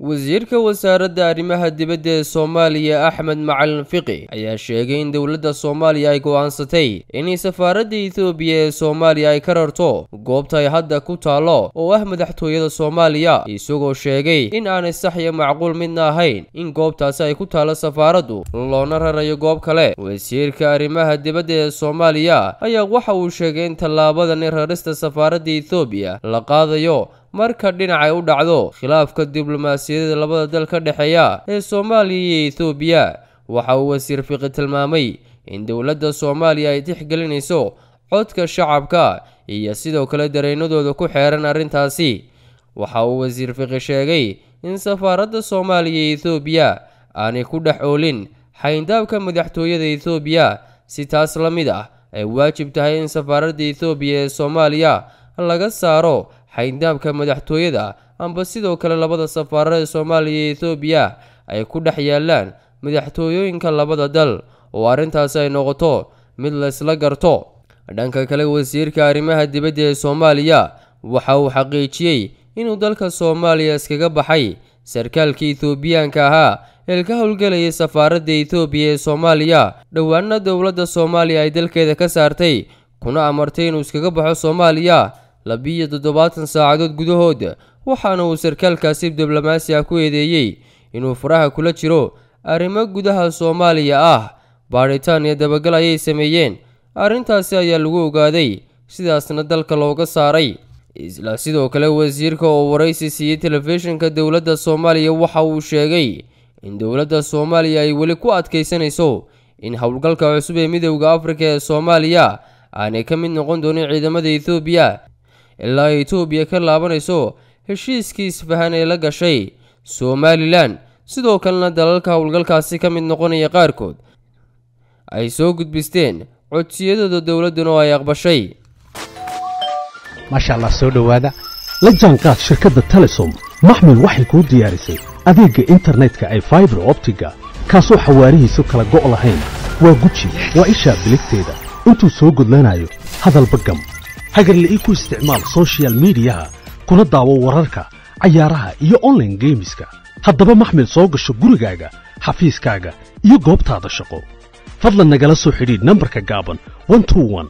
wasiirka wasaaradda arrimaha dibadda ee soomaaliya axmed macalin fiqi ayaa sheegay in dowladda soomaaliya ay go'aansatay inay safaaradda ethoobiya ee soomaaliya ay ka rarto goobta ay hadda ku taallo oo ah madaxtooyada soomaaliya isagoo sheegay in aanay sax iyo macquul midna ahayn in goobtaasi ay ku taallo safaaraddu loona rarayo goob kale wasiirka arrimaha dibadda ee soomaaliya ayaa waxa uu sheegay in tallaabadan rarista safaaradda ethoobiya la qaadayo marka dhinacay u dhacdo khilaafka diblomaasiyadda labada dal ka dhexeeya ee soomaaliya iyo ethoobiya waxa uu wasiir fiqi tilmaamay in dowladda soomaaliya ay tixgelinayso codka shacabka iyo sidoo kale dareennadooda ku xeeran arrintaasi waxa uu wasiir fiqi sheegay in safaaradda soomaaliya iyo ethoobiya aanay ku dhex oolin xayndaabka madaxtooyada ethoobiya si taas la mid ah ay waajib tahay in safaaradda ethoobiya ee soomaaliya laga saaro xayndaabka madaxtooyada amba sidoo kale labada safaarada soomaaliya iyo ethoobiya ay ku dhex yaallaan madaxtooyooyinka labada dal oo arrintaasi ay noqoto mid laysla garto dhanka kale wasiirka arrimaha dibadda ee soomaaliya waxa uu xaqiijiyey inuu dalka soomaaliya iskaga baxay sarkaalka ethoobiyaanka ahaa ee ka howlgelayay safaaradda ethoobiya ee soomaaliya dhowaanna dowladda soomaaliya ay dalkeeda ka saartay kuna amartay inuu iskaga baxo soomaaliya labiyo toddobaatan saacadood gudahood waxaana uu sarkaalkaasi diblomaasi ku eedeeyey inuu faraha kula jiro arrimo gudaha soomaaliya ah baadhitaan iyo dabagal ayay sameeyeen arrintaasi ayaa lagu ogaaday sidaasna dalka looga saaray isla sidoo kale wasiirka oo waraysi siiyey telefishinka dowladda soomaaliya waxa uu sheegay in dowladda soomaaliya ay weli ku adkaysanayso in howlgalka cusub ee midowda afrika ee soomaaliya aanay ka mid noqon doonin ciidamada ethoobiya ilaa ay etoobiya ka laabanayso heshiiskii isfahan ee la gashay somalilan sidoo kalena dalalka howlgalkaasi ka mid noqonaya qaarkood ay soo gudbisteen codsiyadooda dowladduna oo ay aqbashay maasha allah soo dhowaada la jaanqaad shirkadda telesom maxmed waxay kuu diyaarisay adeegga internetka ay faibar optiga kaasoo xawaarihiisu kala go' lahayn waa guji waa ishaa biligteeda intuu soo gudlanayo hadalba gam hagarle-i ku isticmaal sochial midiyaha kuna daawo wararka cayaaraha iyo online geemiska haddaba maxmed soo gasho gurigaaga xafiiskaaga iyo goobtaada shaqo fadlan nagala soo xidhiidh nambarka gaaban